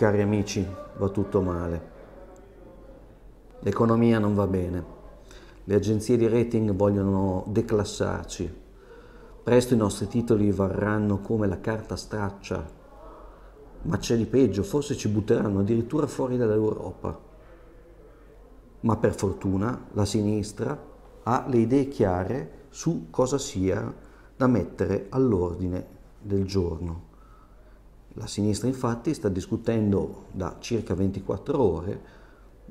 Cari amici, va tutto male. L'economia non va bene. Le agenzie di rating vogliono declassarci. Presto i nostri titoli varranno come la carta straccia. Ma c'è di peggio, forse ci butteranno addirittura fuori dall'Europa. Ma per fortuna la sinistra ha le idee chiare su cosa sia da mettere all'ordine del giorno. La sinistra infatti sta discutendo da circa 24 ore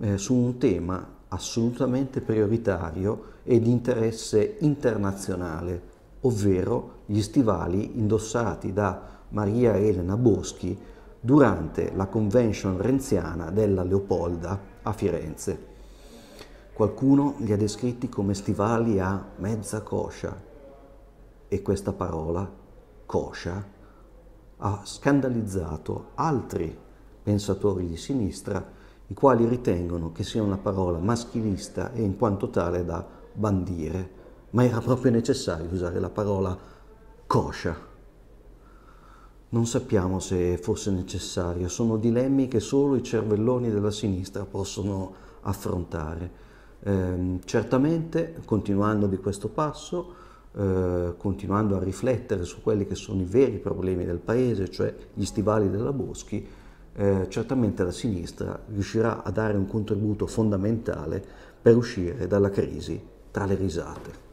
eh, su un tema assolutamente prioritario e di interesse internazionale, ovvero gli stivali indossati da Maria Elena Boschi durante la convention renziana della Leopolda a Firenze. Qualcuno li ha descritti come stivali a mezza coscia e questa parola, coscia, ha scandalizzato altri pensatori di sinistra, i quali ritengono che sia una parola maschilista e in quanto tale da bandire, ma era proprio necessario usare la parola coscia. Non sappiamo se fosse necessario, sono dilemmi che solo i cervelloni della sinistra possono affrontare. Eh, certamente, continuando di questo passo, eh, continuando a riflettere su quelli che sono i veri problemi del paese, cioè gli stivali della Boschi, eh, certamente la sinistra riuscirà a dare un contributo fondamentale per uscire dalla crisi tra le risate.